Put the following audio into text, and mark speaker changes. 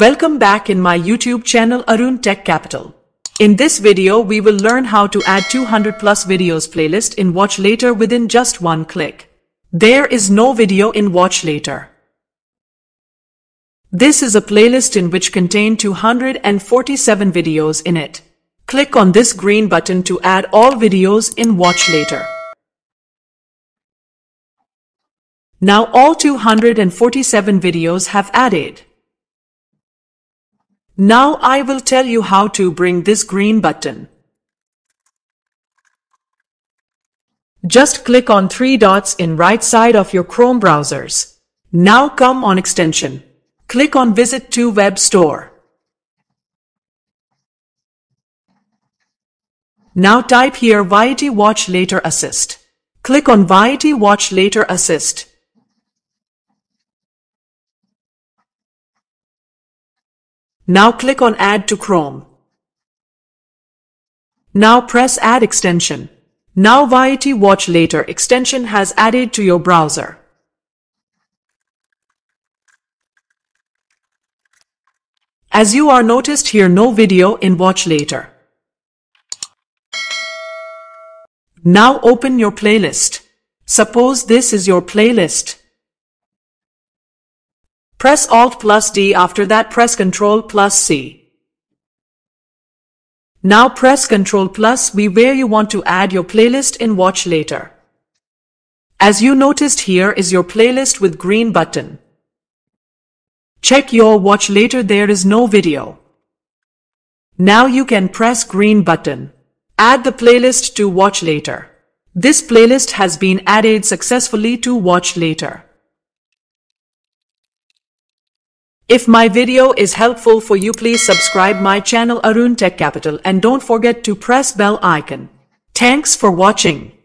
Speaker 1: Welcome back in my YouTube channel Arun Tech Capital. In this video we will learn how to add 200 plus videos playlist in watch later within just one click. There is no video in watch later. This is a playlist in which contain 247 videos in it. Click on this green button to add all videos in watch later. Now all 247 videos have added. Now I will tell you how to bring this green button. Just click on three dots in right side of your Chrome browsers. Now come on extension. Click on visit to web store. Now type here YT Watch Later Assist. Click on YT Watch Later Assist. Now click on Add to Chrome. Now press Add extension. Now VIT Watch Later extension has added to your browser. As you are noticed here no video in Watch Later. Now open your playlist. Suppose this is your playlist. Press Alt plus D after that press Control plus C. Now press Control plus B where you want to add your playlist in Watch Later. As you noticed here is your playlist with green button. Check your watch later there is no video. Now you can press green button. Add the playlist to watch later. This playlist has been added successfully to watch later. If my video is helpful for you, please subscribe my channel Arun Tech Capital and don't forget to press bell icon. Thanks for watching.